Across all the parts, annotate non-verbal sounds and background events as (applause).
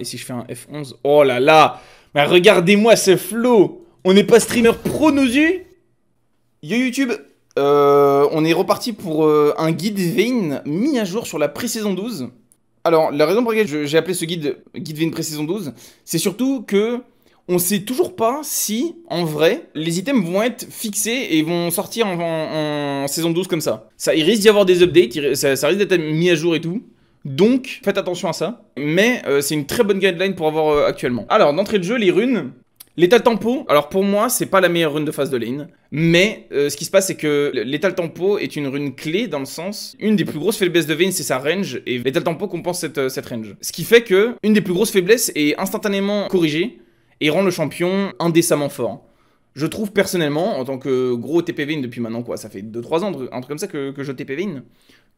Et si je fais un F11 Oh là là Mais regardez-moi ce flow On n'est pas streamer pro, nos yeux Yo YouTube euh, On est reparti pour euh, un guide Vein mis à jour sur la pré-saison 12. Alors, la raison pour laquelle j'ai appelé ce guide Guide Vein pré-saison 12, c'est surtout que on sait toujours pas si, en vrai, les items vont être fixés et vont sortir en, saison 12 comme ça. Ça, il risque d'y avoir des updates, ça risque d'être mis à jour et tout. Donc, faites attention à ça. Mais euh, c'est une très bonne guideline pour avoir euh, actuellement. Alors, d'entrée de jeu, les runes. de tempo, alors pour moi, c'est pas la meilleure rune de phase de lane, mais euh, ce qui se passe, c'est que l'état de tempo est une rune clé dans le sens, une des plus grosses faiblesses de Vayne, c'est sa range, et l'état de tempo compense cette, range. Ce qui fait que une des plus grosses faiblesses est instantanément corrigée et rend le champion indécemment fort. Je trouve personnellement, en tant que gros TP Vayne depuis maintenant, quoi, ça fait 2-3 ans, un truc comme ça que, que je TP Vayne,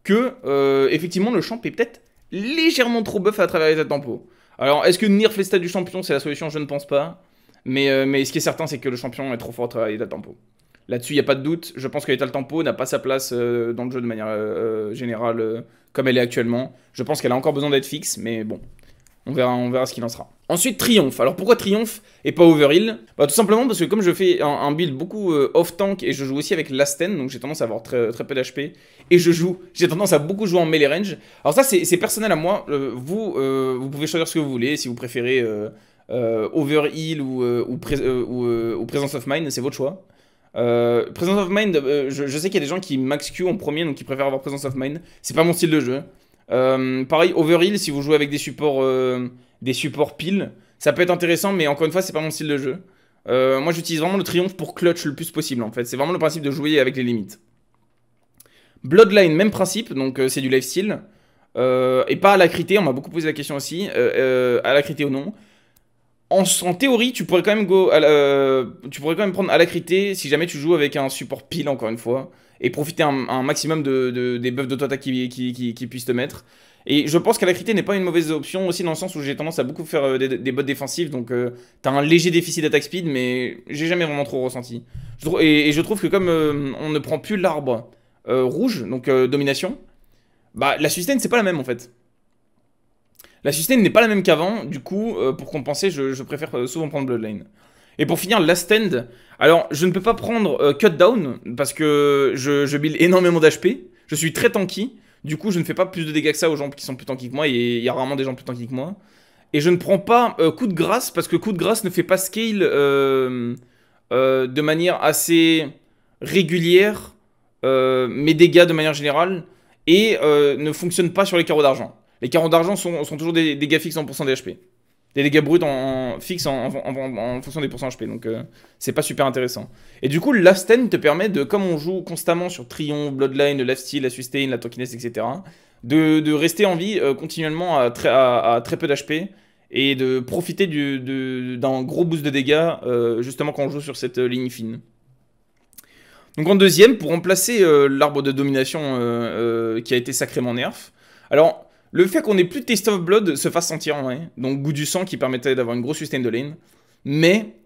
que, euh, effectivement, le champ est peut-être légèrement trop buff à travers les tempo. Alors, est-ce que nerf les stats du champion, c'est la solution Je ne pense pas. Mais, euh, mais ce qui est certain, c'est que le champion est trop fort à travers tempo. Là-dessus, il n'y a pas de doute. Je pense que l'état tempo n'a pas sa place euh, dans le jeu de manière générale comme elle est actuellement. Je pense qu'elle a encore besoin d'être fixe, mais bon. On verra, on verra ce qu'il en sera. Ensuite, Triomphe. Alors pourquoi Triomphe et pas Overheal bah, Tout simplement parce que comme je fais un, build beaucoup euh, off-tank et je joue aussi avec Lasten, donc j'ai tendance à avoir très, peu d'HP, et je joue, j'ai tendance à beaucoup jouer en melee range. Alors ça, c'est personnel à moi. Euh, vous, euh, vous pouvez choisir ce que vous voulez, si vous préférez Overheal ou, ou, Presence of Mind, c'est votre choix. Presence of Mind, je, sais qu'il y a des gens qui max Q en premier, donc qui préfèrent avoir Presence of Mind. C'est pas mon style de jeu. Euh, pareil, Overheal, si vous jouez avec des supports, euh, des supports pile, ça peut être intéressant, mais encore une fois, c'est pas mon style de jeu. Euh, moi, j'utilise vraiment le triomphe pour clutch le plus possible, en fait. C'est vraiment le principe de jouer avec les limites. Bloodline, même principe, donc c'est du lifesteal. et pas à la crité, on m'a beaucoup posé la question aussi, à la crité ou non en, théorie, tu pourrais quand même go, euh, tu pourrais quand même prendre alacrité si jamais tu joues avec un support pile encore une fois et profiter un, maximum de, des buffs d'auto-attaque qui, puissent te mettre. Et je pense qu'alacrité n'est pas une mauvaise option aussi dans le sens où j'ai tendance à beaucoup faire euh, des, bots bottes défensives, donc tu euh, t'as un léger déficit d'attaque speed, mais j'ai jamais vraiment trop ressenti. et, je trouve que comme on ne prend plus l'arbre rouge, donc domination, bah la sustain c'est pas la même en fait. La sustain n'est pas la même qu'avant, du coup, euh, pour compenser, je, préfère euh, souvent prendre Bloodline. Et pour finir, Last end. Alors, je ne peux pas prendre euh, Cut Down, parce que je, build énormément d'HP. Je suis très tanky. Du coup, je ne fais pas plus de dégâts que ça aux gens qui sont plus tanky que moi, et il y a rarement des gens plus tanky que moi. Et je ne prends pas Coup de Grâce, parce que Coup de Grâce ne fait pas scale de manière assez régulière mes dégâts de manière générale, et ne fonctionne pas sur les carreaux d'argent. Les 40 d'argent sont, toujours des dégâts fixes en pourcentage des HP. Des dégâts bruts en, fixe en, fonction des pourcents HP, donc euh, c'est pas super intéressant. Et du coup, l'Asten te permet de, comme on joue constamment sur Trion, Bloodline, le la Sustain, la Tankiness, etc., de, rester en vie euh, continuellement à, très peu d'HP et de profiter d'un gros boost de dégâts euh, justement quand on joue sur cette ligne fine. Donc en deuxième, pour remplacer l'arbre de domination qui a été sacrément nerf. Alors, le fait qu'on ait plus de Taste of Blood se fasse sentir en vrai. Donc goût du sang qui permettait d'avoir une grosse sustain de lane. Mais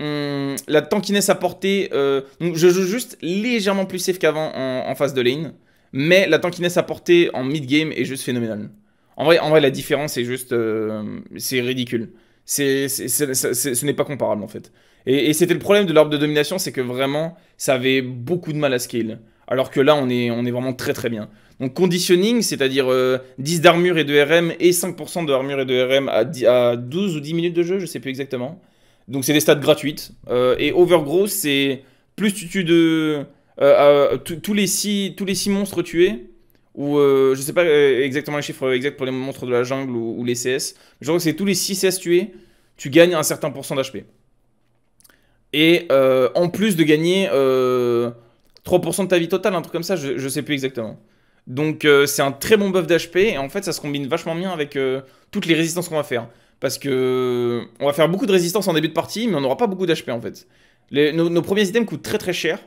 hum, la tankiness apportée... porter euh, je joue juste légèrement plus safe qu'avant en, face phase de lane. Mais la tankiness apportée en mid-game est juste phénoménale. En vrai, en vrai la différence est juste... Euh, c'est ridicule. C'est, ce n'est pas comparable en fait. Et, c'était le problème de l'orbe de domination, c'est que vraiment, ça avait beaucoup de mal à scale alors que là, on est, on est vraiment très très bien. Donc conditioning, c'est-à-dire 10 euh, d'armure et de RM et 5% de armure et de RM à, à, 12 ou 10 minutes de jeu, je sais plus exactement. Donc c'est des stats gratuites. Euh, et overgrowth, c'est plus tu tues de... Euh, tous les 6 monstres tués, ou je sais pas exactement les chiffres exacts pour les monstres de la jungle ou, les CS, je crois que c'est tous les 6 CS tués, tu gagnes un certain pourcent d'HP. Et en plus de gagner 3% de ta vie totale, un truc comme ça, je, ne sais plus exactement. Donc euh, c'est un très bon buff d'HP et en fait ça se combine vachement bien avec euh, toutes les résistances qu'on va faire. Parce que on va faire beaucoup de résistances en début de partie, mais on n'aura pas beaucoup d'HP en fait. nos, premiers items coûtent très très cher.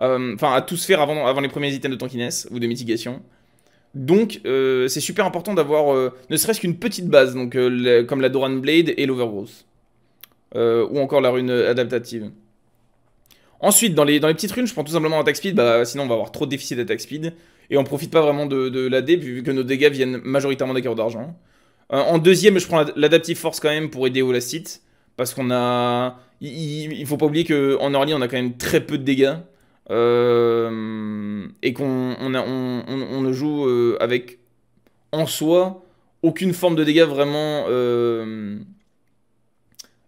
Euh, enfin, à tous faire avant, avant les premiers items de tankiness ou de mitigation. Donc c'est super important d'avoir ne serait-ce qu'une petite base, donc, comme la Doran Blade et l'Overgrowth. ou encore la rune adaptative. Ensuite, dans les, dans les petites runes, je prends tout simplement attaque speed, bah, sinon on va avoir trop de déficit d'attaque speed. Et on profite pas vraiment de, de l'AD, vu que nos dégâts viennent majoritairement des cœurs d'argent. Euh, en deuxième, je prends l'adaptive force quand même pour aider au last Parce qu'on a... Il, faut pas oublier qu'en early, on a quand même très peu de dégâts. Euh, et qu'on ne joue euh, avec, en soi, aucune forme de dégâts vraiment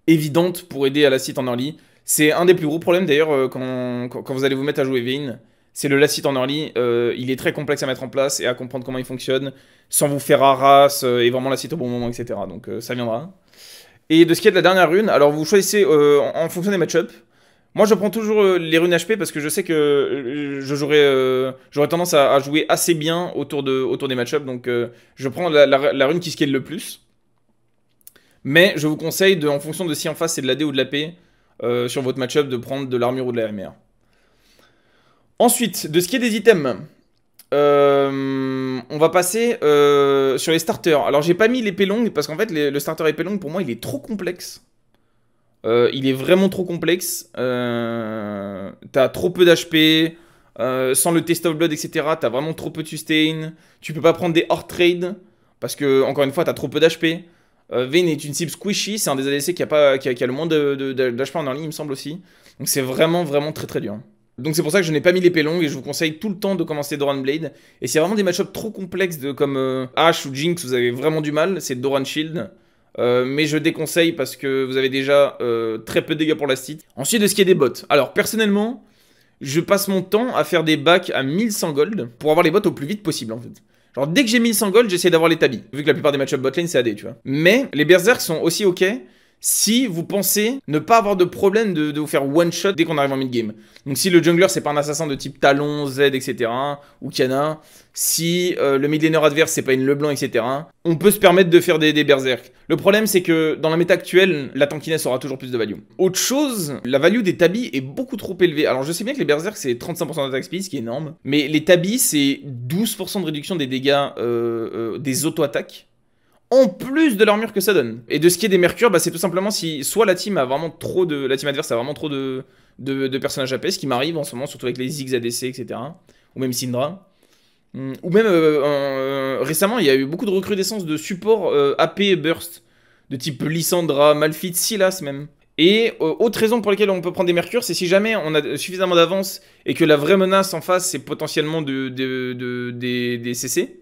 évidente pour aider à la site en early. C'est un des plus gros problèmes d'ailleurs euh, quand, vous allez vous mettre à jouer Vein. C'est le lacite en early. Euh, il est très complexe à mettre en place et à comprendre comment il fonctionne sans vous faire Arras euh, et vraiment la au bon moment, etc. Donc ça viendra. Et de ce qui est de la dernière rune, alors vous choisissez en, fonction des match-ups. Moi je prends toujours les runes HP parce que je sais que j'aurais tendance à, jouer assez bien autour, de, autour des match-ups. Donc je prends la, rune qui scale le plus. Mais je vous conseille, de, en fonction de si en face c'est de la D ou de la P, euh, sur votre matchup de prendre de l'armure ou de la MR. Ensuite, de ce qui est des items, euh, on va passer euh, sur les starters. Alors j'ai pas mis l'épée longue parce qu'en fait le starter épée longue pour moi il est trop complexe. il est vraiment trop complexe. T'as trop peu d'HP. sans le test of blood, etc., t'as vraiment trop peu de sustain. Tu peux pas prendre des hors trade parce que, encore une fois, t'as trop peu d'HP. Euh, Vayne est une cible squishy, c'est un des ADC qui a, pas, qui a, le moins d'HP en ligne, il me semble aussi. Donc c'est vraiment, vraiment très très dur. Donc c'est pour ça que je n'ai pas mis l'épée longue et je vous conseille tout le temps de commencer Doran Blade. Et c'est vraiment des matchups trop complexes comme euh, Ashe ou Jinx, vous avez vraiment du mal, c'est Doran Shield. Euh, mais je déconseille parce que vous avez déjà très peu de dégâts pour la site. Ensuite, de ce qui est des bots. Alors personnellement, je passe mon temps à faire des bacs à 1100 gold pour avoir les bots au plus vite possible en fait. Genre, dès que j'ai 1100 gold, j'essaie d'avoir les tabis. Vu que la plupart des matchups botlane, c'est AD, tu vois. Mais les berserk sont aussi ok si vous pensez ne pas avoir de problème de, vous faire one shot dès qu'on arrive en mid game. Donc si le jungler c'est pas un assassin de type Talon, Z, etc. ou Kiana, si euh, le mid laner adverse c'est pas une Leblanc, etc. On peut se permettre de faire des, des berserk. Le problème c'est que dans la méta actuelle, la tankiness aura toujours plus de value. Autre chose, la value des tabis est beaucoup trop élevée. Alors je sais bien que les berserk c'est 35% d'attaque speed, ce qui est énorme, mais les tabis c'est 12% de réduction des dégâts euh, euh, des auto-attaques en plus de l'armure que ça donne. Et de ce qui est des mercures, bah, c'est tout simplement si soit la team a vraiment trop de. La team adverse a vraiment trop de, de, personnages AP, ce qui m'arrive en ce moment, surtout avec les XADC, ADC, etc. Ou même Syndra. Hmm, ou même euh, euh, récemment, il y a eu beaucoup de recrudescence de support euh, AP AP Burst, de type Lysandra, Malphite, Silas même. Et autre raison pour laquelle on peut prendre des mercures, c'est si jamais on a suffisamment d'avance et que la vraie menace en face, c'est potentiellement de, des CC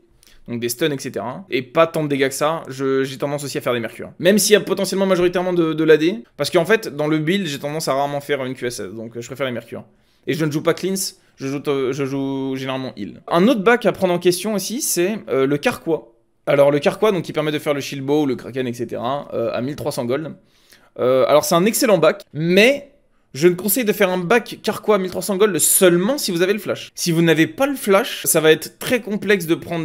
donc des stuns, etc. Et pas tant de dégâts que ça, j'ai tendance aussi à faire des mercures. Même s'il y a potentiellement majoritairement de, l'AD, parce qu'en fait, dans le build, j'ai tendance à rarement faire une QSS, donc euh, je préfère les mercures. Et je ne joue pas cleanse, je joue, généralement heal. Un autre bac à prendre en question aussi, c'est euh, le carquois. Alors le carquois, donc qui permet de faire le shield le kraken, etc. Euh, à 1300 gold. alors c'est un excellent bac, mais je ne conseille de faire un bac carquois à 1300 gold seulement si vous avez le flash. Si vous n'avez pas le flash, ça va être très complexe de prendre,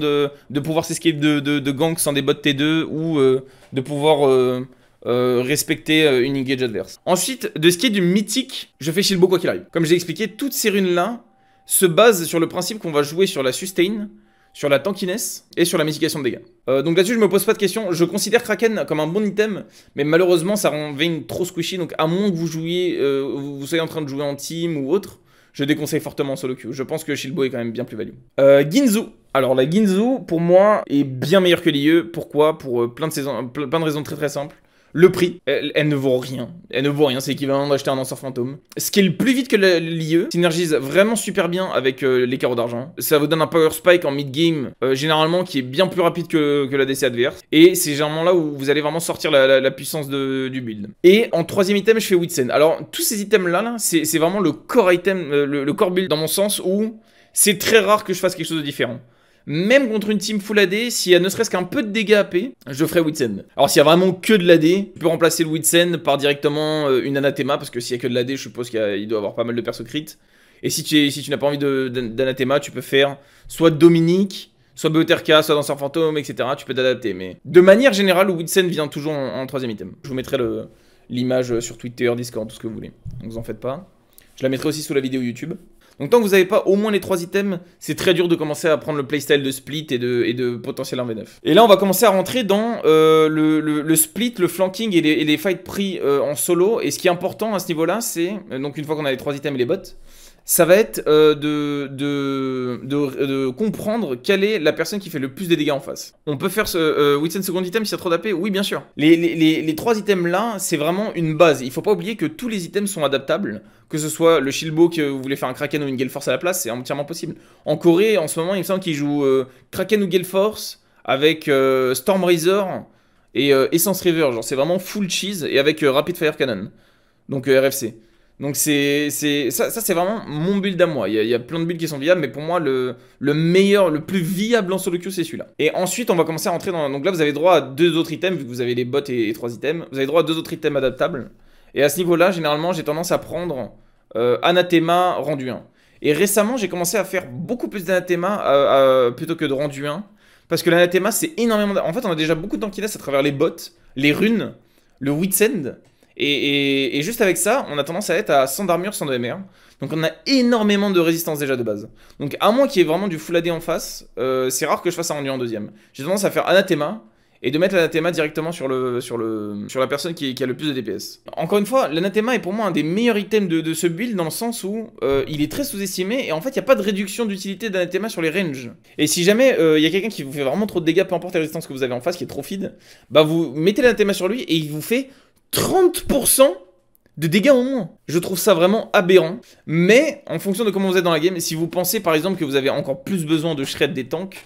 de pouvoir s'escaper de, de, sans des bottes T2 ou euh, de pouvoir euh, euh, respecter une engage adverse. Ensuite, de ce qui est du mythique, je fais Shilbo quoi qu'il arrive. Comme j'ai expliqué, toutes ces runes là se basent sur le principe qu'on va jouer sur la sustain sur la tankiness et sur la mitigation de dégâts. Euh, donc là-dessus, je me pose pas de questions. Je considère Kraken comme un bon item, mais malheureusement, ça rend Vayne trop squishy. Donc à moins que vous jouiez, euh, vous soyez en train de jouer en team ou autre, je déconseille fortement solo queue. Je pense que Shilbo est quand même bien plus value. Euh, Ginzu. Alors la Ginzu, pour moi, est bien meilleure que l'IE. Pourquoi Pour euh, plein de, saisons, plein de raisons très très simples. Le prix, elle, ne vaut rien. Elle ne vaut rien, c'est l'équivalent d'acheter un lanceur fantôme. Ce qui est le plus vite que l'IE, synergise vraiment super bien avec euh, les carreaux d'argent. Ça vous donne un power spike en mid-game, euh, généralement qui est bien plus rapide que, que la DC adverse. Et c'est généralement là où vous allez vraiment sortir la, puissance de, du build. Et en troisième item, je fais Witsen. Alors, tous ces items là, c'est vraiment le core item, euh, le core build dans mon sens où c'est très rare que je fasse quelque chose de différent même contre une team full AD, s'il y a ne serait-ce qu'un peu de dégâts AP, je ferai Witsen. Alors s'il y a vraiment que de l'AD, tu peux remplacer le Witsen par directement euh, une Anathema, parce que s'il y a que de l'AD, je suppose qu'il doit avoir pas mal de perso crit. Et si tu, n'as pas envie d'Anathema, tu peux faire soit Dominique, soit Beoterka, soit Danseur Fantôme, etc. Tu peux t'adapter, mais... De manière générale, Witsen vient toujours en, troisième item. Je vous mettrai l'image euh, sur Twitter, Discord, tout ce que vous voulez. Donc vous en faites pas. Je la mettrai aussi sous la vidéo YouTube. Donc tant que vous n'avez pas au moins les trois items, c'est très dur de commencer à prendre le playstyle de split et de, potentiel 1v9. Et là on va commencer à rentrer dans euh, le, split, le flanking et les, fights pris euh, en solo. Et ce qui est important à ce niveau là, c'est, euh, donc une fois qu'on a les trois items et les bots, ça va être euh, de, de, comprendre quelle est la personne qui fait le plus de dégâts en face. On peut faire ce euh, second item si y a trop d'AP Oui, bien sûr. Les, les, trois items là, c'est vraiment une base. Il faut pas oublier que tous les items sont adaptables. Que ce soit le Shilbo que vous voulez faire un Kraken ou une Gale Force à la place, c'est entièrement possible. En Corée, en ce moment, il me semble qu'ils jouent euh, Kraken ou Gale Force avec euh, Storm Razor et Essence River. Genre, c'est vraiment full cheese et avec Rapid Fire Cannon. Donc RFC. Donc c'est ça, c'est vraiment mon build à moi. Il y, a, plein de builds qui sont viables, mais pour moi le, meilleur, le plus viable en solo queue c'est celui-là. Et ensuite on va commencer à rentrer dans... Donc là vous avez droit à deux autres items, vu que vous avez les bots et, trois items. Vous avez droit à deux autres items adaptables. Et à ce niveau-là, généralement j'ai tendance à prendre euh, Anathema rendu 1. Et récemment j'ai commencé à faire beaucoup plus d'Anathema euh, euh, plutôt que de rendu 1. Parce que l'Anathema c'est énormément... En fait on a déjà beaucoup de tankiness à travers les bots, les runes, le Witsend et, juste avec ça, on a tendance à être à 100 d'armure, 100 de Donc on a énormément de résistance déjà de base. Donc à moins qu'il y ait vraiment du full AD en face, euh, c'est rare que je fasse un ennui en deuxième. J'ai tendance à faire anathema et de mettre l'anathema directement sur, la personne qui, a le plus de DPS. Encore une fois, l'anathema est pour moi un des meilleurs items de, ce build dans le sens où euh, il est très sous-estimé et en fait il n'y a pas de réduction d'utilité d'anathema sur les ranges. Et si jamais euh, il y a quelqu'un qui vous fait vraiment trop de dégâts, peu importe la résistance que vous avez en face qui est trop feed, bah vous mettez l'anathema sur lui et il vous fait 30% de dégâts au moins. Je trouve ça vraiment aberrant. Mais en fonction de comment vous êtes dans la game, si vous pensez par exemple que vous avez encore plus besoin de shred des tanks,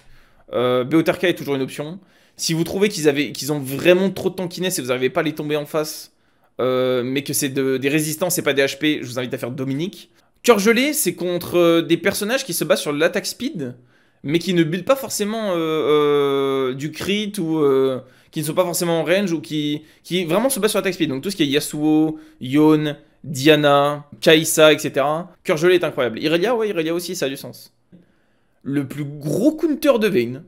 euh, est toujours une option. Si vous trouvez qu'ils qu'ils ont vraiment trop de tankiness et vous n'arrivez pas à les tomber en face, euh, mais que c'est des résistances et pas des HP, je vous invite à faire Dominique. Cœur gelé, c'est contre euh, des personnages qui se basent sur l'attaque speed, mais qui ne buildent pas forcément euh, du crit ou qui ne sont pas forcément en range ou qui, qui vraiment se basent sur attack speed. Donc tout ce qui est Yasuo, Yone, Diana, Kaisa, etc. Cœur gelé est incroyable. Irelia, ouais, Irelia aussi, ça a du sens. Le plus gros counter de Vayne,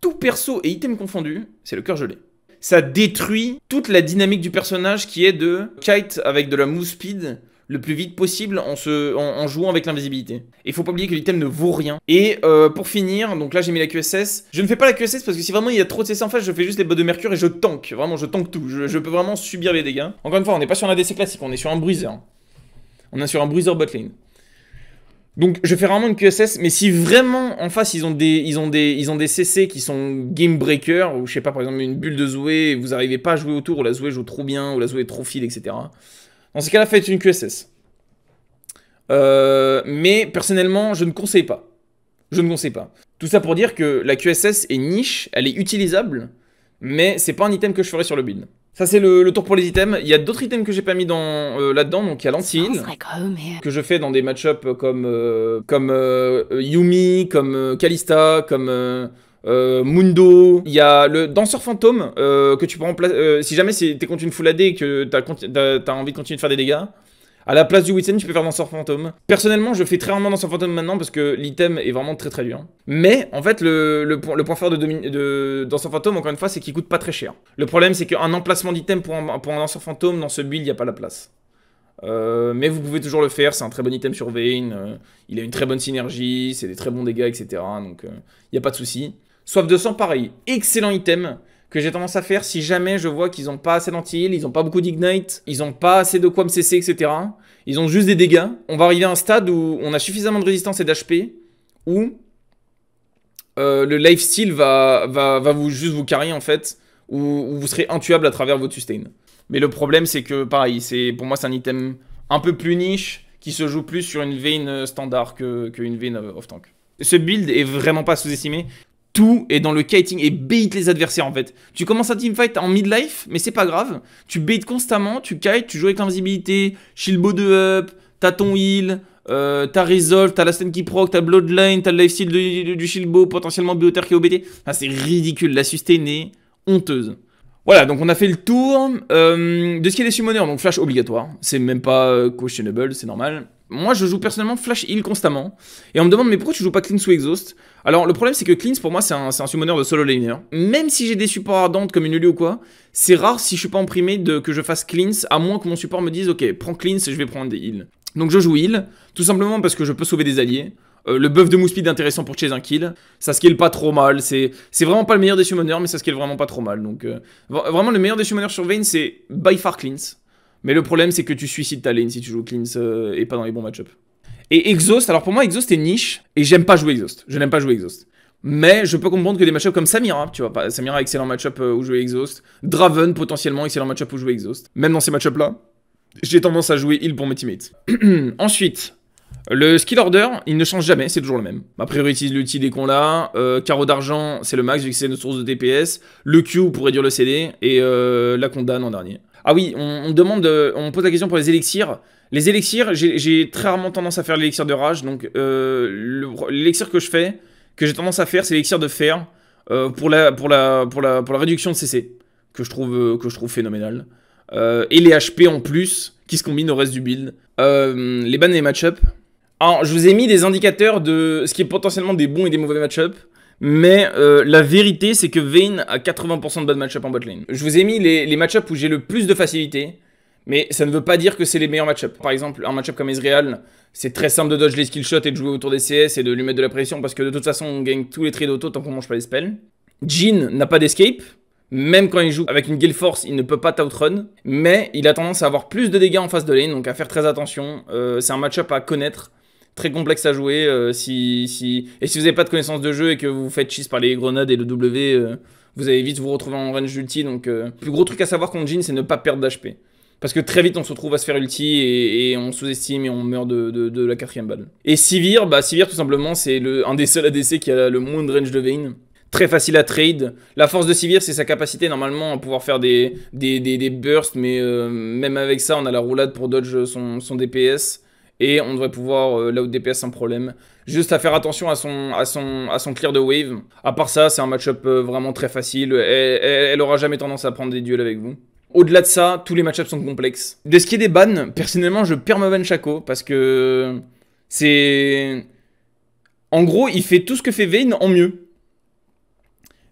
tout perso et item confondu, c'est le cœur gelé. Ça détruit toute la dynamique du personnage qui est de kite avec de la move speed le plus vite possible en, se, jouant avec l'invisibilité. Et faut pas oublier que l'item ne vaut rien. Et euh, pour finir, donc là j'ai mis la QSS. Je ne fais pas la QSS parce que si vraiment il y a trop de CC en face, je fais juste les bottes de mercure et je tank. Vraiment, je tank tout. Je, peux vraiment subir les dégâts. Encore une fois, on n'est pas sur un ADC classique, on est sur un bruiser. On est sur un bruiser botlane. Donc je fais rarement une QSS, mais si vraiment en face ils ont des, ils ont des, ils ont des CC qui sont game breaker, ou je sais pas par exemple une bulle de Zoé, et vous arrivez pas à jouer autour, ou la Zoé joue trop bien, ou la Zoé est trop file, etc. Dans ces cas-là, faites une QSS. Euh, mais personnellement, je ne conseille pas. Je ne conseille pas. Tout ça pour dire que la QSS est niche, elle est utilisable, mais c'est pas un item que je ferai sur le build. Ça c'est le, tour pour les items. Il y a d'autres items que j'ai pas mis dans euh, là-dedans, donc il y a euh, que je fais dans des match-ups comme comme Yumi, comme Kalista, comme euh, Mundo, il y a le danseur fantôme euh, que tu peux remplacer euh, si jamais t'es contre une full AD et que t'as as, envie de continuer de faire des dégâts, à la place du Witsen, tu peux faire danseur fantôme. Personnellement, je fais très rarement danseur fantôme maintenant parce que l'item est vraiment très très dur. Mais en fait, le, point fort de, de danseur fantôme, encore une fois, c'est qu'il coûte pas très cher. Le problème, c'est qu'un emplacement d'item pour, un danseur fantôme dans ce build, il n'y a pas la place. mais vous pouvez toujours le faire, c'est un très bon item sur Vayne, il a une très bonne synergie, c'est des très bons dégâts, etc. Donc il n'y a pas de souci. Soif de sang, pareil. Excellent item que j'ai tendance à faire si jamais je vois qu'ils n'ont pas assez danti ils n'ont pas beaucoup d'ignite, ils n'ont pas assez de quoi me cesser, etc. Ils ont juste des dégâts. On va arriver à un stade où on a suffisamment de résistance et d'HP, où euh, le lifesteal va, va, va, vous, juste vous carrer en fait, où, vous serez intuable à travers votre sustain. Mais le problème c'est que pareil, pour moi c'est un item un peu plus niche, qui se joue plus sur une veine euh, standard qu'une que veine euh, off-tank. Ce build est vraiment pas sous-estimé tout est dans le kiting et bait les adversaires en fait. Tu commences un teamfight en midlife, mais c'est pas grave. Tu bait constamment, tu kites, tu joues avec l'invisibilité, shieldbo de up, t'as ton heal, euh, t'as Resolve, t'as la scène qui proc, t'as Bloodline, t'as le lifesteal du, du shieldbo, potentiellement Bioter qui est OBT. c'est ridicule, la sustain est honteuse. Voilà, donc on a fait le tour euh, de ce qu'il y a des summoners, donc flash obligatoire, c'est même pas euh, questionable, c'est normal moi je joue personnellement flash heal constamment. Et on me demande mais pourquoi tu joues pas cleanse ou exhaust Alors le problème c'est que Cleans pour moi c'est un, summoner de solo laner. Même si j'ai des supports ardentes comme une lulu ou quoi, c'est rare si je suis pas imprimé de, que je fasse Cleans, à moins que mon support me dise ok prends cleanse je vais prendre des heals. Donc je joue heal, tout simplement parce que je peux sauver des alliés. Euh, le buff de mousse est intéressant pour chase un kill. Ça scale pas trop mal. C'est vraiment pas le meilleur des summoners, mais ça scale vraiment pas trop mal. Donc euh, vraiment, le meilleur des summoners sur Vayne, c'est by far cleans mais le problème, c'est que tu suicides ta lane si tu joues Cleanse euh, et pas dans les bons matchups. Et Exhaust, alors pour moi, Exhaust est niche, et j'aime pas jouer Exhaust. Je n'aime pas jouer Exhaust. Mais je peux comprendre que des matchups comme Samira, tu vois, Samira, excellent matchup up euh, où jouer Exhaust. Draven, potentiellement, excellent matchup où jouer Exhaust. Même dans ces matchups là j'ai tendance à jouer heal pour mes teammates. (clears throat) Ensuite, le skill order, il ne change jamais, c'est toujours le même. Ma priorité utilise l'outil des qu'on l'a. Euh, carreau d'argent, c'est le max vu que c'est une source de DPS. Le Q pour réduire le CD. Et la condamne en dernier. Ah oui, on, on demande, on pose la question pour les élixirs. Les élixirs, j'ai très rarement tendance à faire l'élixir de rage. Donc, euh, l'élixir que je fais, que j'ai tendance à faire, c'est l'élixir de fer euh, pour, la, pour, la, pour, la, pour la réduction de CC, que je trouve, euh, que je trouve phénoménal. Euh, et les HP en plus, qui se combinent au reste du build. les bannes et les match-up. Alors, je vous ai mis des indicateurs de ce qui est potentiellement des bons et des mauvais match ups mais euh, la vérité, c'est que Vayne a 80% de bad match-up en lane. Je vous ai mis les, les match où j'ai le plus de facilité. Mais ça ne veut pas dire que c'est les meilleurs match-up. Par exemple, un match-up comme Ezreal, c'est très simple de dodge les skill shots et de jouer autour des CS et de lui mettre de la pression parce que de toute façon, on gagne tous les trades d'auto tant qu'on mange pas les spells. Jin n'a pas d'escape. Même quand il joue avec une Gale Force, il ne peut pas run Mais il a tendance à avoir plus de dégâts en face de lane, donc à faire très attention. Euh, c'est un match-up à connaître très complexe à jouer. Euh, si, si... Et si vous n'avez pas de connaissance de jeu et que vous faites cheese par les grenades et le W, euh, vous allez vite vous retrouver en range ulti. Donc, euh, le plus gros truc à savoir contre Jin, c'est ne pas perdre d'HP. Parce que très vite, on se retrouve à se faire ulti et, on sous-estime et on meurt de, de, la quatrième balle. Et Sivir, bah, Sivir, tout simplement, c'est un des seuls ADC qui a le moins de range de Vayne très facile à trade. La force de Sivir, c'est sa capacité normalement à pouvoir faire des, des, des, des bursts, mais même avec ça, on a la roulade pour dodge son, son DPS. Et on devrait pouvoir euh, l'out DPS sans problème. Juste à faire attention à son, à son, à son clear de wave. À part ça, c'est un match-up euh, vraiment très facile. Elle, elle, aura jamais tendance à prendre des duels avec vous. Au-delà de ça, tous les match-ups sont complexes. De ce qui est des bans, personnellement, je perds ma ban Chaco parce que c'est. En gros, il fait tout ce que fait Vayne en mieux.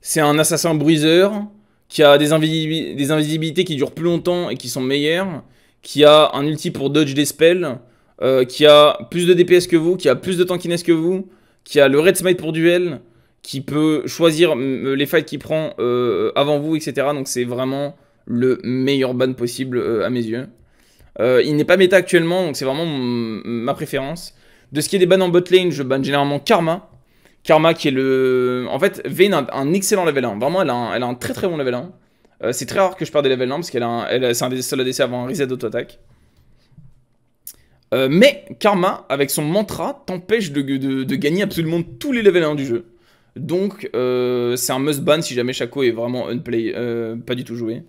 C'est un assassin bruiseur qui a des, des, invisibilités qui durent plus longtemps et qui sont meilleures, qui a un ulti pour dodge des spells, euh, qui a plus de DPS que vous, qui a plus de tankiness que vous, qui a le Red Smite pour duel, qui peut choisir les fights qu'il prend euh, avant vous, etc. Donc c'est vraiment le meilleur ban possible euh, à mes yeux. il n'est pas méta actuellement, donc c'est vraiment ma préférence. De ce qui est des bans en bot lane, je ban généralement Karma. Karma qui est le... En fait, Vayne a un excellent level 1. Vraiment, elle a un, elle a un très très bon level 1. c'est très rare que je perde des level 1 parce qu'elle a, un... c'est un des seuls ADC à un reset d'auto-attaque. Euh, mais Karma, avec son mantra, t'empêche de, gagner absolument tous les levels 1 du jeu. Donc, euh, c'est un must-ban si jamais Shaco est vraiment unplay, euh, pas du tout joué.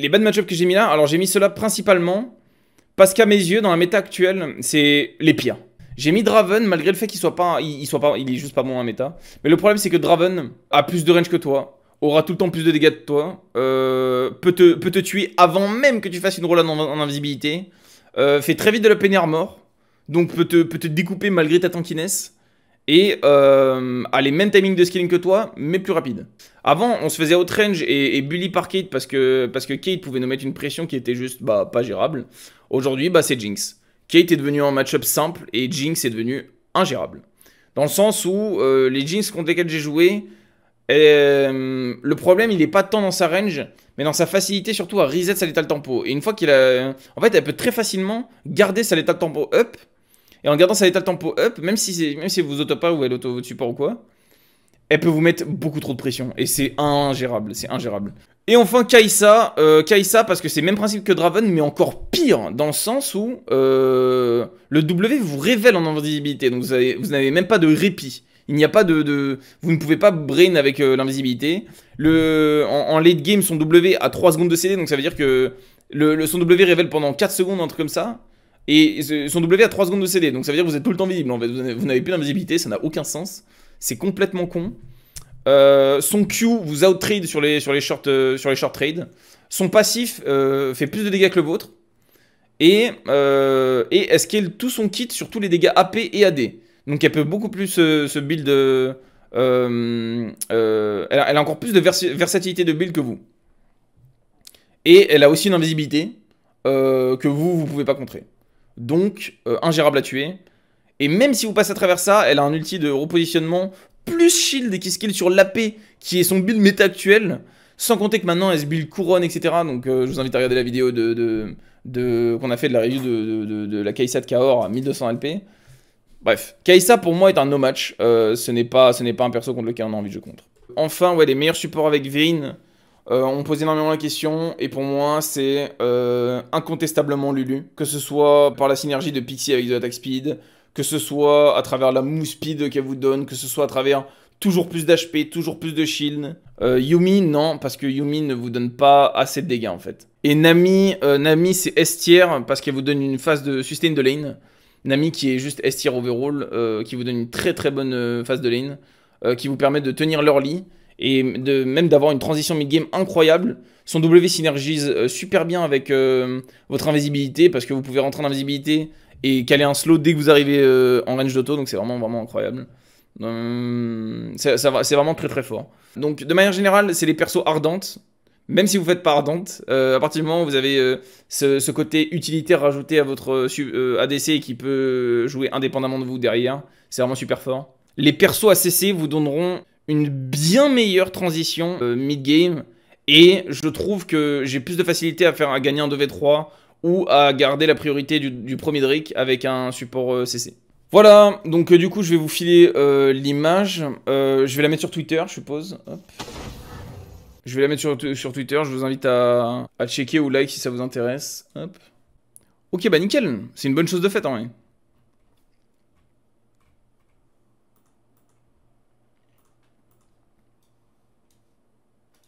Les bad matchups que j'ai mis là, alors j'ai mis cela principalement parce qu'à mes yeux, dans la méta actuelle, c'est les pires. J'ai mis Draven, malgré le fait qu'il soit pas, il, soit pas, il est juste pas bon en méta. Mais le problème, c'est que Draven a plus de range que toi, aura tout le temps plus de dégâts que toi, euh, peut te, tuer avant même que tu fasses une rôle en invisibilité. Euh, fait très vite de la peine armor, donc peut te, peut te découper malgré ta tankiness. Et euh, a les mêmes timings de skilling que toi, mais plus rapide. Avant, on se faisait outrange et, et bully par Kate parce que, parce que Kate pouvait nous mettre une pression qui était juste bah, pas gérable. Aujourd'hui, bah, c'est Jinx. Kate est devenu un match-up simple et Jinx est devenu ingérable. Dans le sens où euh, les Jinx contre lesquels j'ai joué, euh, le problème, il n'est pas tant dans sa range, mais dans sa facilité surtout à reset sa létale tempo. Et une fois qu'il a. En fait, elle peut très facilement garder sa létale tempo up. Et en gardant sa létale tempo up, même si, même si vous auto pas ou elle auto votre support ou quoi, elle peut vous mettre beaucoup trop de pression. Et c'est ingérable. C'est ingérable. Et enfin, Kaisa. Euh, parce que c'est le même principe que Draven, mais encore pire, dans le sens où euh, le W vous révèle en invisibilité. Donc vous n'avez même pas de répit. Il n'y a pas de, Vous ne pouvez pas brain avec euh, l'invisibilité. Le... En, late game, son W a 3 secondes de CD, donc ça veut dire que le, son W révèle pendant 4 secondes, un truc comme ça. Et son W a 3 secondes de CD, donc ça veut dire que vous êtes tout le temps visible en Vous n'avez plus d'invisibilité, ça n'a aucun sens. C'est complètement con. Euh, son Q vous out trade sur les, sur les, short, euh, sur les trades. Son passif fait plus de dégâts que le vôtre. Et, et qu'il tout son kit sur tous les dégâts AP et AD. Donc elle peut beaucoup plus euh, ce build. Euh, euh, elle, a, encore plus de versatilité de build que vous. Et elle a aussi une invisibilité que vous, vous ne pouvez pas contrer. Donc, ingérable à tuer. Et même si vous passez à travers ça, elle a un ulti de repositionnement plus shield et qui skill sur l'AP, qui est son build méta actuel. Sans compter que maintenant elle se build couronne, etc. Donc je vous invite à regarder la vidéo de, qu'on a fait de la review de, de la Kaisa de Kaor à 1200 LP. Bref, Kaisa pour moi est un no match. Euh, ce n'est pas, ce pas un perso contre lequel on a envie de jouer contre. Enfin, ouais, les meilleurs supports avec Vayne. Euh, on pose énormément la question, et pour moi, c'est euh, incontestablement Lulu. Que ce soit par la synergie de Pixie avec de Attack speed, que ce soit à travers la move speed qu'elle vous donne, que ce soit à travers toujours plus d'HP, toujours plus de shield. Yumi, non, parce que Yumi ne vous donne pas assez de dégâts en fait. Et Nami, Nami c'est S tier parce qu'elle vous donne une phase de sustain de lane. Nami qui est juste S tier overall, euh, qui vous donne une très très bonne euh, phase de lane, euh, qui vous permet de tenir leur lit et de, même d'avoir une transition mid-game incroyable. Son W synergise super bien avec votre invisibilité parce que vous pouvez rentrer en invisibilité et caler un slow dès que vous arrivez en range d'auto, donc c'est vraiment vraiment incroyable. Hum, c'est vraiment très très fort. Donc de manière générale, c'est les persos ardentes même si vous faites par ardente, euh, à partir du moment où vous avez euh, ce, côté utilitaire rajouté à votre euh, ADC qui peut jouer indépendamment de vous derrière, c'est vraiment super fort. Les persos CC vous donneront une bien meilleure transition mid-game et je trouve que j'ai plus de facilité à faire à gagner un 2v3 ou à garder la priorité du, premier Drake avec un support CC. Voilà, donc du coup je vais vous filer l'image, je vais la mettre sur Twitter je suppose. Hop. Je vais la mettre sur, Twitter. Je vous invite à, checker ou like si ça vous intéresse. Ok, bah nickel. C'est une bonne chose de faite en vrai.